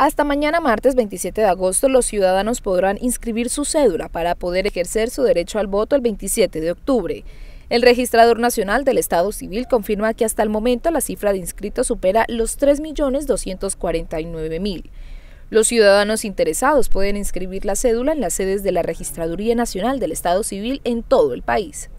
Hasta mañana martes 27 de agosto los ciudadanos podrán inscribir su cédula para poder ejercer su derecho al voto el 27 de octubre. El registrador nacional del Estado Civil confirma que hasta el momento la cifra de inscritos supera los 3.249.000. Los ciudadanos interesados pueden inscribir la cédula en las sedes de la Registraduría Nacional del Estado Civil en todo el país.